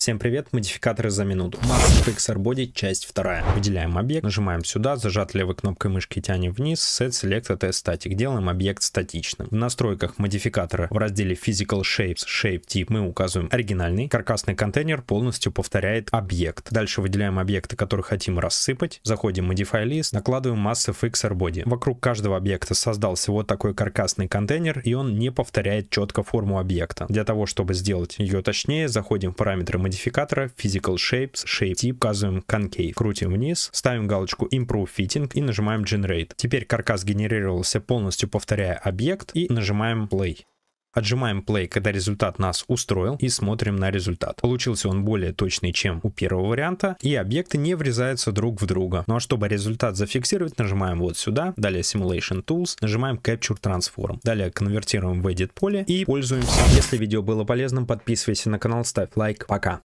Всем привет, модификаторы за минуту. Max XR Body, часть 2. Выделяем объект, нажимаем сюда, зажат левой кнопкой мышки тянем вниз, Set Select AT Static. Делаем объект статичным. В настройках модификатора в разделе Physical Shapes, Shape Tip мы указываем оригинальный. Каркасный контейнер полностью повторяет объект. Дальше выделяем объекты, которые хотим рассыпать. Заходим в Modify List, накладываем Massive XR Body. Вокруг каждого объекта создался вот такой каркасный контейнер, и он не повторяет четко форму объекта. Для того, чтобы сделать ее точнее, заходим в параметры модификатора Physical Shapes, Shape Tip, указываем Concave, крутим вниз, ставим галочку Improve Fitting и нажимаем Generate. Теперь каркас генерировался полностью повторяя объект и нажимаем Play. Отжимаем play, когда результат нас устроил, и смотрим на результат. Получился он более точный, чем у первого варианта, и объекты не врезаются друг в друга. Ну а чтобы результат зафиксировать, нажимаем вот сюда, далее Simulation Tools, нажимаем Capture Transform. Далее конвертируем в Edit поле и пользуемся. Если видео было полезным, подписывайся на канал, ставь лайк. Пока!